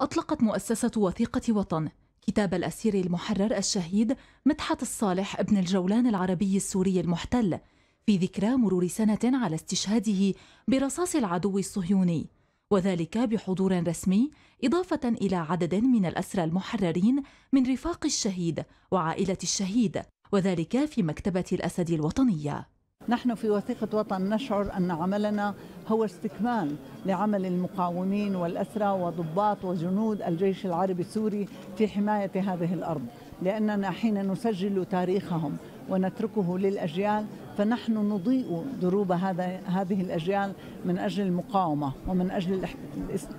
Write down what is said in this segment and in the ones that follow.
أطلقت مؤسسة وثيقة وطن كتاب الأسير المحرر الشهيد مدحت الصالح ابن الجولان العربي السوري المحتل في ذكرى مرور سنة على استشهاده برصاص العدو الصهيوني وذلك بحضور رسمي إضافة إلى عدد من الأسرى المحررين من رفاق الشهيد وعائلة الشهيد وذلك في مكتبة الأسد الوطنية نحن في وثيقة وطن نشعر أن عملنا هو استكمال لعمل المقاومين والأسرى وضباط وجنود الجيش العربي السوري في حماية هذه الأرض لأننا حين نسجل تاريخهم ونتركه للأجيال فنحن نضيء دروب هذا هذه الأجيال من أجل المقاومة ومن أجل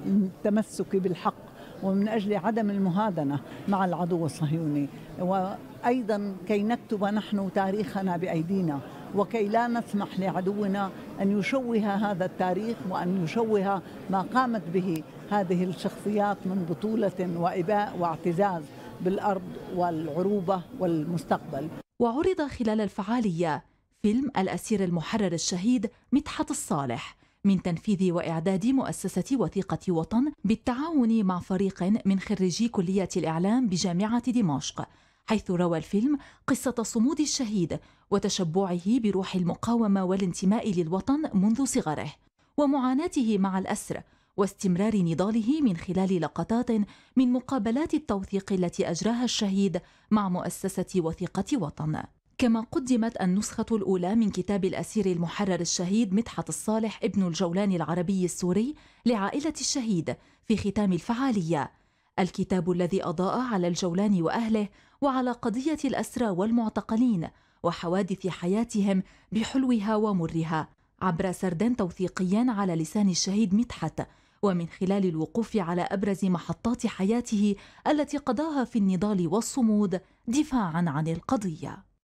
التمسك بالحق ومن أجل عدم المهادنة مع العدو الصهيوني وأيضا كي نكتب نحن تاريخنا بأيدينا وكي لا نسمح لعدونا أن يشوه هذا التاريخ وأن يشوه ما قامت به هذه الشخصيات من بطولة وإباء واعتزاز بالأرض والعروبة والمستقبل وعرض خلال الفعالية فيلم الأسير المحرر الشهيد مدحت الصالح من تنفيذ وإعداد مؤسسة وثيقة وطن بالتعاون مع فريق من خريجي كلية الإعلام بجامعة دمشق حيث روى الفيلم قصة صمود الشهيد وتشبعه بروح المقاومة والانتماء للوطن منذ صغره ومعاناته مع الأسر واستمرار نضاله من خلال لقطات من مقابلات التوثيق التي أجراها الشهيد مع مؤسسة وثيقة وطن كما قدمت النسخة الأولى من كتاب الأسير المحرر الشهيد مدحت الصالح ابن الجولان العربي السوري لعائلة الشهيد في ختام الفعالية الكتاب الذي أضاء على الجولان وأهله وعلى قضية الأسرى والمعتقلين وحوادث حياتهم بحلوها ومرها عبر سرد توثيقيا على لسان الشهيد مدحت ومن خلال الوقوف على أبرز محطات حياته التي قضاها في النضال والصمود دفاعا عن القضية